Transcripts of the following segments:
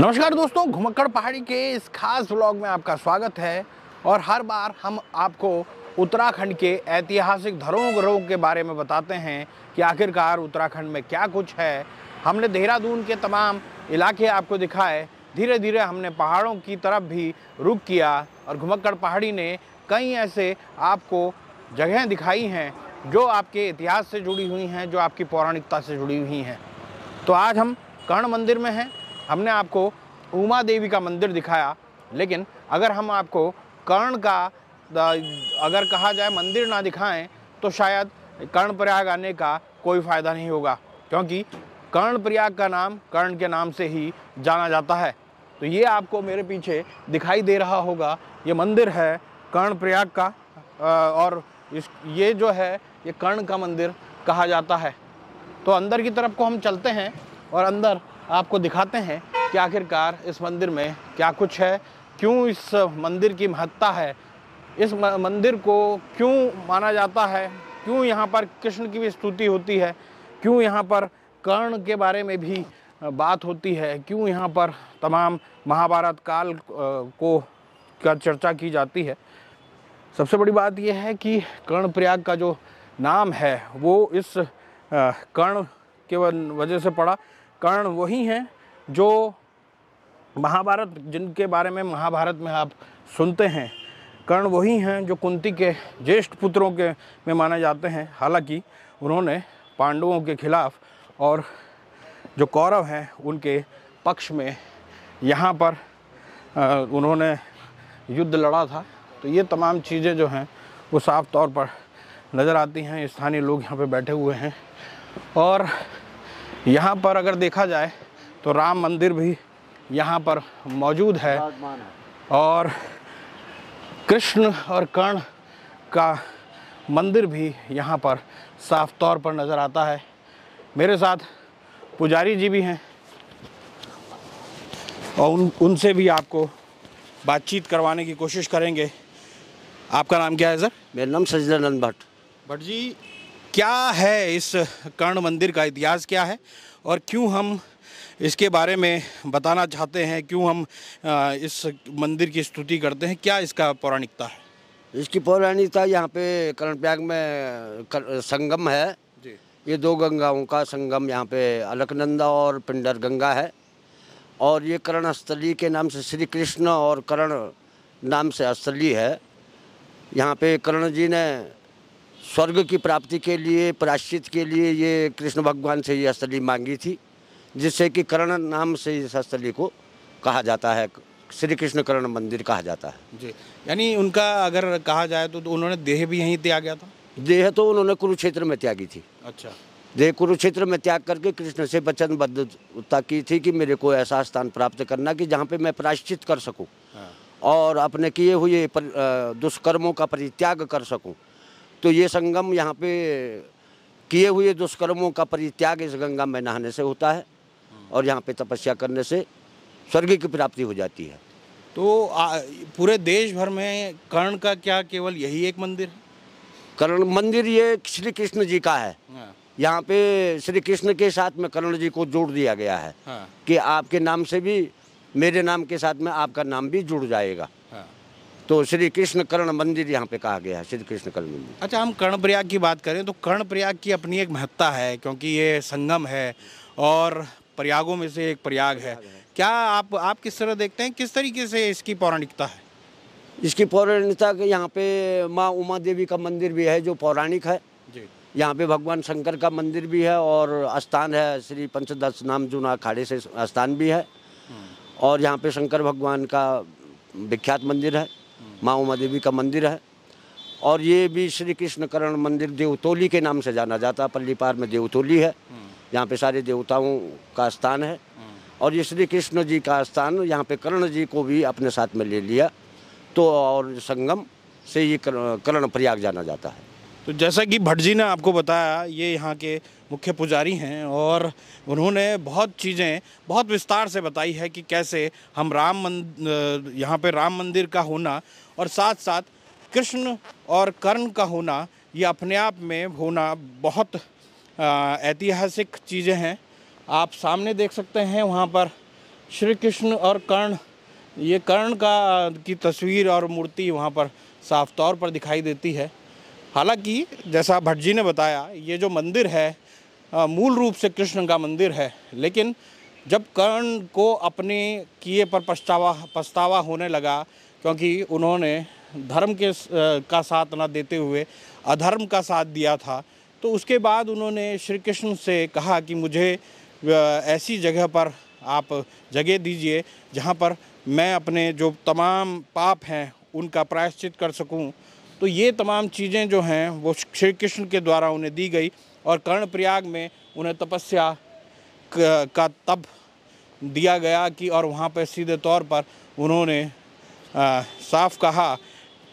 नमस्कार दोस्तों घुमक्कड़ पहाड़ी के इस खास व्लॉग में आपका स्वागत है और हर बार हम आपको उत्तराखंड के ऐतिहासिक धरोहरों के बारे में बताते हैं कि आखिरकार उत्तराखंड में क्या कुछ है हमने देहरादून के तमाम इलाके आपको दिखाए धीरे धीरे हमने पहाड़ों की तरफ भी रुख किया और घुमक्कड़ पहाड़ी ने कई ऐसे आपको जगहें दिखाई हैं जो आपके इतिहास से जुड़ी हुई हैं जो आपकी पौराणिकता से जुड़ी हुई हैं तो आज हम कर्ण मंदिर में हैं हमने आपको उमा देवी का मंदिर दिखाया लेकिन अगर हम आपको कर्ण का अगर कहा जाए मंदिर ना दिखाएं तो शायद कर्ण प्रयाग आने का कोई फ़ायदा नहीं होगा क्योंकि कर्ण प्रयाग का नाम कर्ण के नाम से ही जाना जाता है तो ये आपको मेरे पीछे दिखाई दे रहा होगा ये मंदिर है कर्ण प्रयाग का और इस ये जो है ये कर्ण का मंदिर कहा जाता है तो अंदर की तरफ को हम चलते हैं और अंदर आपको दिखाते हैं कि आखिरकार इस मंदिर में क्या कुछ है क्यों इस मंदिर की महत्ता है इस मंदिर को क्यों माना जाता है क्यों यहाँ पर कृष्ण की भी स्तुति होती है क्यों यहाँ पर कर्ण के बारे में भी बात होती है क्यों यहाँ पर तमाम महाभारत काल को का चर्चा की जाती है सबसे बड़ी बात यह है कि कर्ण प्रयाग का जो नाम है वो इस कर्ण के वजह से पड़ा कर्ण वही हैं जो महाभारत जिनके बारे में महाभारत में आप सुनते हैं कर्ण वही हैं जो कुंती के ज्येष्ठ पुत्रों के में माने जाते हैं हालांकि उन्होंने पांडवों के खिलाफ और जो कौरव हैं उनके पक्ष में यहाँ पर उन्होंने युद्ध लड़ा था तो ये तमाम चीज़ें जो हैं वो साफ तौर पर नज़र आती हैं स्थानीय लोग यहाँ पे बैठे हुए हैं और यहाँ पर अगर देखा जाए तो राम मंदिर भी यहाँ पर मौजूद है और कृष्ण और कर्ण का मंदिर भी यहाँ पर साफ तौर पर नज़र आता है मेरे साथ पुजारी जी भी हैं और उन उनसे भी आपको बातचीत करवाने की कोशिश करेंगे आपका नाम क्या है सर मेरा नाम सजदानंद भट्ट भट्ट जी क्या है इस कर्ण मंदिर का इतिहास क्या है और क्यों हम इसके बारे में बताना चाहते हैं क्यों हम इस मंदिर की स्तुति करते हैं क्या इसका पौराणिकता है इसकी पौराणिकता यहाँ पे कर्णप्रयाग में कर, संगम है जी। ये दो गंगाओं का संगम यहाँ पे अलकनंदा और पिंडर गंगा है और ये कर्ण स्थली के नाम से श्री कृष्ण और कर्ण नाम से स्थली है यहाँ पे कर्ण जी ने स्वर्ग की प्राप्ति के लिए प्राश्चित के लिए ये कृष्ण भगवान से ये स्थली मांगी थी जिससे कि कर्ण नाम से इस स्थली को कहा जाता है श्री कृष्ण कर्ण मंदिर कहा जाता है जी यानी उनका अगर कहा जाए तो, तो उन्होंने देह भी यहीं त्याग गया था देह तो उन्होंने कुरुक्षेत्र में त्यागी थी अच्छा देह कुरुक्षेत्र में त्याग करके कृष्ण से वचनबद्धता की थी कि मेरे को ऐसा स्थान प्राप्त करना कि जहाँ पे मैं प्राश्चित कर सकूँ हाँ। और अपने किए हुए दुष्कर्मों का परित्याग कर सकूँ तो ये संगम यहाँ पे किए हुए दुष्कर्मों का परित्याग इस गंगा में नहाने से होता है और यहाँ पे तपस्या करने से स्वर्ग की प्राप्ति हो जाती है तो आ, पूरे देश भर में कर्ण का क्या केवल यही एक मंदिर है कर्ण मंदिर ये श्री कृष्ण जी का है हाँ। यहाँ पे श्री कृष्ण के साथ में कर्ण जी को जोड़ दिया गया है हाँ। कि आपके नाम से भी मेरे नाम के साथ में आपका नाम भी जुड़ जाएगा तो श्री कृष्ण कर्ण मंदिर यहाँ पे कहा गया है श्री कृष्ण कर्ण मंदिर अच्छा हम कर्ण प्रयाग की बात करें तो कर्ण प्रयाग की अपनी एक महत्ता है क्योंकि ये संगम है और प्रयागों में से एक प्रयाग है क्या आप आप किस तरह देखते हैं किस तरीके से इसकी पौराणिकता है इसकी पौराणिकता के यहाँ पे माँ उमा देवी का मंदिर भी है जो पौराणिक है जी यहाँ पे भगवान शंकर का मंदिर भी है और स्थान है श्री पंचदश नाम जूना अखाड़े से स्थान भी है हम्म। और यहाँ पे शंकर भगवान का विख्यात मंदिर है माँ उमा देवी का मंदिर है और ये भी श्री कृष्ण करण मंदिर देवतोली के नाम से जाना जाता है पल्लीपार में देवतोली है यहाँ पे सारे देवताओं का स्थान है और ये श्री कृष्ण जी का स्थान यहाँ पे कर्ण जी को भी अपने साथ में ले लिया तो और संगम से ये कर्ण प्रयाग जाना जाता है तो जैसा कि भट्ट जी ने आपको बताया ये यहाँ के मुख्य पुजारी हैं और उन्होंने बहुत चीज़ें बहुत विस्तार से बताई है कि कैसे हम राम मंद यहाँ पर राम मंदिर का होना और साथ साथ कृष्ण और कर्ण का होना ये अपने आप में होना बहुत ऐतिहासिक चीज़ें हैं आप सामने देख सकते हैं वहाँ पर श्री कृष्ण और कर्ण ये कर्ण का की तस्वीर और मूर्ति वहाँ पर साफ तौर पर दिखाई देती है हालांकि जैसा भट्ट जी ने बताया ये जो मंदिर है मूल रूप से कृष्ण का मंदिर है लेकिन जब कर्ण को अपने किए पर पछतावा पछतावा होने लगा क्योंकि उन्होंने धर्म के का साथ ना देते हुए अधर्म का साथ दिया था तो उसके बाद उन्होंने श्री कृष्ण से कहा कि मुझे ऐसी जगह पर आप जगह दीजिए जहाँ पर मैं अपने जो तमाम पाप हैं उनका प्रायश्चित कर सकूं तो ये तमाम चीज़ें जो हैं वो श्री कृष्ण के द्वारा उन्हें दी गई और कर्णप्रयाग में उन्हें तपस्या का तब दिया गया कि और वहाँ पर सीधे तौर पर उन्होंने साफ कहा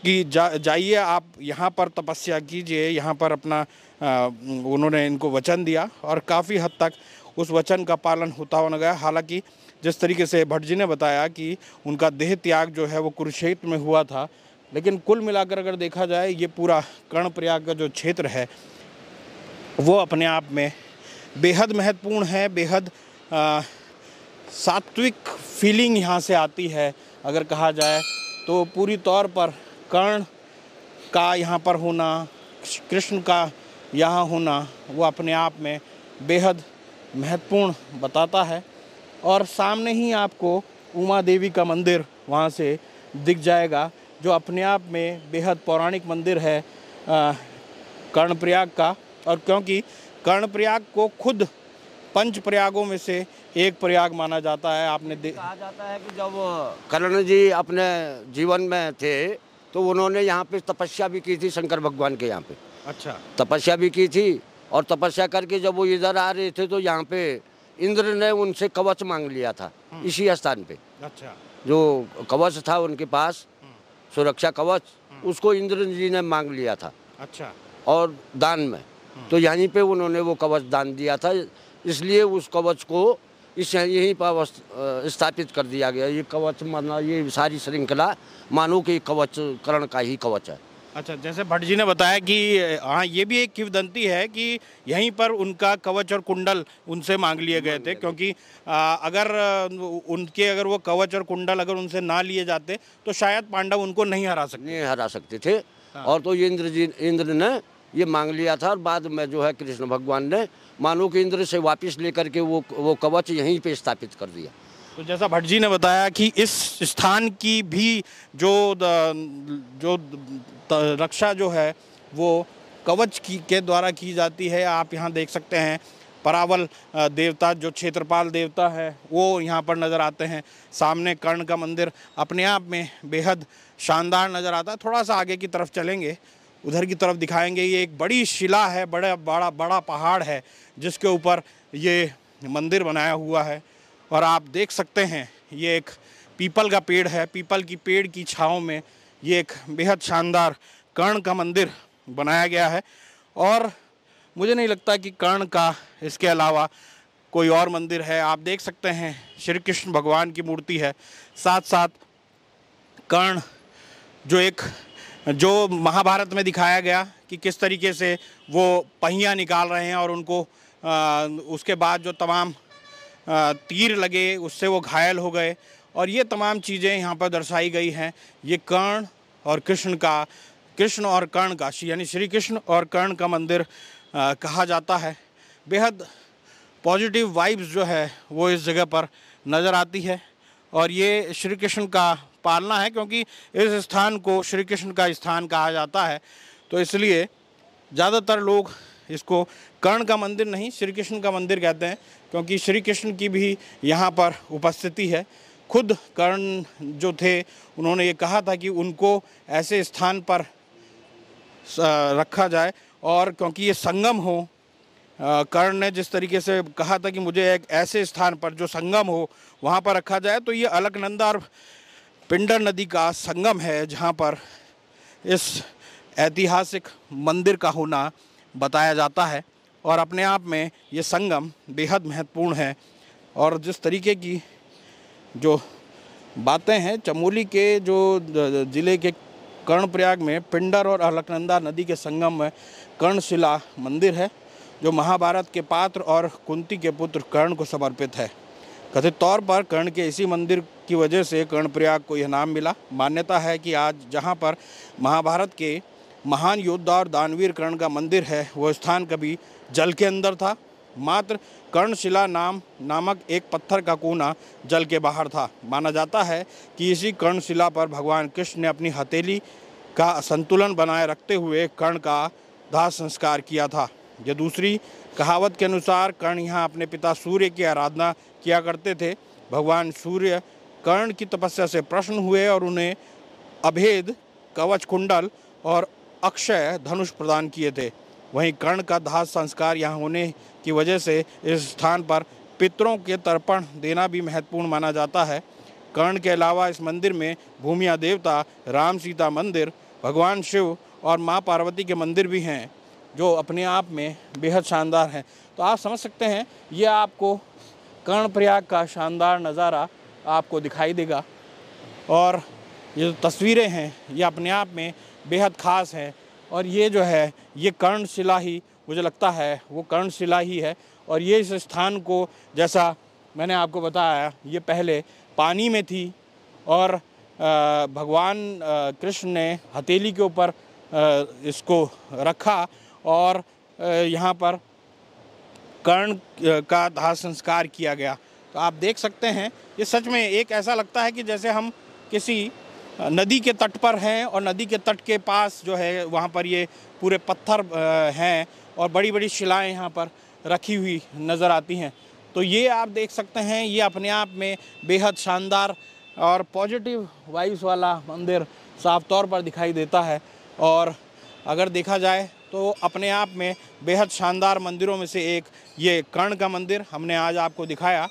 कि जा जाइए आप यहाँ पर तपस्या कीजिए यहाँ पर अपना आ, उन्होंने इनको वचन दिया और काफ़ी हद तक उस वचन का पालन होता होना गया हालांकि जिस तरीके से भट्ट जी ने बताया कि उनका देह त्याग जो है वो कुरुक्षेत्र में हुआ था लेकिन कुल मिलाकर अगर देखा जाए ये पूरा कर्णप्रयाग का जो क्षेत्र है वो अपने आप में बेहद महत्वपूर्ण है बेहद आ, सात्विक फीलिंग यहाँ से आती है अगर कहा जाए तो पूरी तौर पर कर्ण का यहाँ पर होना कृष्ण का यहाँ होना वो अपने आप में बेहद महत्वपूर्ण बताता है और सामने ही आपको उमा देवी का मंदिर वहाँ से दिख जाएगा जो अपने आप में बेहद पौराणिक मंदिर है कर्णप्रयाग का और क्योंकि कर्णप्रयाग को खुद पंच प्रयागों में से एक प्रयाग माना जाता है आपने कहा जाता है कि जब कर्ण जी अपने जीवन में थे तो उन्होंने यहाँ पे तपस्या भी की थी शंकर भगवान के यहाँ पे अच्छा तपस्या भी की थी और तपस्या करके जब वो इधर आ रहे थे तो यहाँ पे इंद्र ने उनसे कवच मांग लिया था हम्म। इसी स्थान पे अच्छा जो कवच था उनके पास सुरक्षा कवच उसको इंद्र जी ने मांग लिया था अच्छा और दान में हम्म। तो यहीं पे उन्होंने वो कवच दान दिया था इसलिए उस कवच को इस यहीं पर स्थापित कर दिया गया ये कवच माना ये सारी श्रृंखला मानो कि कवच करण का ही कवच है अच्छा जैसे भट्ट जी ने बताया कि हाँ ये भी एक किवदंती है कि यहीं पर उनका कवच और कुंडल उनसे मांग लिए गए थे क्योंकि आ, अगर उनके अगर वो कवच और कुंडल अगर उनसे ना लिए जाते तो शायद पांडव उनको नहीं हरा सकते नहीं हरा सकते थे हाँ। और तो ये इंद्र जी इंद्र ने ये मांग लिया था और बाद में जो है कृष्ण भगवान ने मानो कि इंद्र से वापिस लेकर के वो वो कवच यहीं पर स्थापित कर दिया तो जैसा भट्ट जी ने बताया कि इस स्थान की भी जो द, जो द, रक्षा जो है वो कवच की के द्वारा की जाती है आप यहाँ देख सकते हैं परावल देवता जो क्षेत्रपाल देवता है वो यहाँ पर नज़र आते हैं सामने कर्ण का मंदिर अपने आप में बेहद शानदार नज़र आता है थोड़ा सा आगे की तरफ चलेंगे उधर की तरफ दिखाएंगे ये एक बड़ी शिला है बड़ा बड़ा बड़ा पहाड़ है जिसके ऊपर ये मंदिर बनाया हुआ है और आप देख सकते हैं ये एक पीपल का पेड़ है पीपल की पेड़ की छाओं में ये एक बेहद शानदार कर्ण का मंदिर बनाया गया है और मुझे नहीं लगता कि कर्ण का इसके अलावा कोई और मंदिर है आप देख सकते हैं श्री कृष्ण भगवान की मूर्ति है साथ साथ कर्ण जो एक जो महाभारत में दिखाया गया कि किस तरीके से वो पहिया निकाल रहे हैं और उनको आ, उसके बाद जो तमाम तीर लगे उससे वो घायल हो गए और ये तमाम चीज़ें यहाँ पर दर्शाई गई हैं ये कर्ण और कृष्ण का कृष्ण और कर्ण का यानी श्री कृष्ण और कर्ण का मंदिर आ, कहा जाता है बेहद पॉजिटिव वाइब्स जो है वो इस जगह पर नज़र आती है और ये श्री कृष्ण का पालना है क्योंकि इस स्थान को श्री कृष्ण का स्थान कहा जाता है तो इसलिए ज़्यादातर लोग इसको कर्ण का मंदिर नहीं श्री कृष्ण का मंदिर कहते हैं क्योंकि श्री कृष्ण की भी यहाँ पर उपस्थिति है खुद कर्ण जो थे उन्होंने ये कहा था कि उनको ऐसे स्थान पर रखा जाए और क्योंकि ये संगम हो कर्ण ने जिस तरीके से कहा था कि मुझे एक ऐसे स्थान पर जो संगम हो वहाँ पर रखा जाए तो ये अलकनंदा और पिंडर नदी का संगम है जहाँ पर इस ऐतिहासिक मंदिर का होना बताया जाता है और अपने आप में ये संगम बेहद महत्वपूर्ण है और जिस तरीके की जो बातें हैं चमोली के जो ज़िले के कर्णप्रयाग में पिंडर और अलकनंदा नदी के संगम में कर्णशिला मंदिर है जो महाभारत के पात्र और कुंती के पुत्र कर्ण को समर्पित है कथित तौर पर कर्ण के इसी मंदिर की वजह से कर्णप्रयाग को यह नाम मिला मान्यता है कि आज जहां पर महाभारत के महान योद्धा और दानवीर कर्ण का मंदिर है वह स्थान कभी जल के अंदर था मात्र कर्णशिला नाम नामक एक पत्थर का कोना जल के बाहर था माना जाता है कि इसी कर्णशिला पर भगवान कृष्ण ने अपनी हथेली का संतुलन बनाए रखते हुए कर्ण का दाह संस्कार किया था यह दूसरी कहावत के अनुसार कर्ण यहाँ अपने पिता सूर्य की आराधना किया करते थे भगवान सूर्य कर्ण की तपस्या से प्रश्न हुए और उन्हें अभेद कवच कुंडल और अक्षय धनुष प्रदान किए थे वहीं कर्ण का दाह संस्कार यहाँ होने की वजह से इस स्थान पर पितरों के तर्पण देना भी महत्वपूर्ण माना जाता है कर्ण के अलावा इस मंदिर में भूमिया देवता राम सीता मंदिर भगवान शिव और माँ पार्वती के मंदिर भी हैं जो अपने आप में बेहद शानदार हैं तो आप समझ सकते हैं ये आपको कर्णप्रयाग का शानदार नज़ारा आपको दिखाई देगा और ये जो तस्वीरें हैं ये अपने आप में बेहद ख़ास हैं और ये जो है ये कर्णशिला ही मुझे लगता है वो कर्णशिला ही है और ये इस स्थान को जैसा मैंने आपको बताया ये पहले पानी में थी और भगवान कृष्ण ने हथेली के ऊपर इसको रखा और यहाँ पर कर्ण का दाह संस्कार किया गया तो आप देख सकते हैं ये सच में एक ऐसा लगता है कि जैसे हम किसी नदी के तट पर हैं और नदी के तट के पास जो है वहाँ पर ये पूरे पत्थर हैं और बड़ी बड़ी शिलाएँ यहाँ पर रखी हुई नज़र आती हैं तो ये आप देख सकते हैं ये अपने आप में बेहद शानदार और पॉजिटिव वाइब्स वाला मंदिर साफ तौर पर दिखाई देता है और अगर देखा जाए तो अपने आप में बेहद शानदार मंदिरों में से एक ये कर्ण का मंदिर हमने आज आपको दिखाया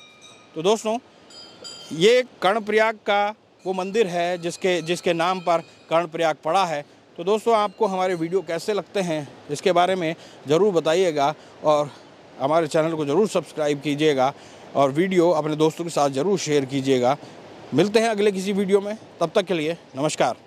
तो दोस्तों ये कर्णप्रयाग का वो मंदिर है जिसके जिसके नाम पर कर्णप्रयाग पड़ा है तो दोस्तों आपको हमारे वीडियो कैसे लगते हैं इसके बारे में ज़रूर बताइएगा और हमारे चैनल को ज़रूर सब्सक्राइब कीजिएगा और वीडियो अपने दोस्तों के साथ ज़रूर शेयर कीजिएगा मिलते हैं अगले किसी वीडियो में तब तक के लिए नमस्कार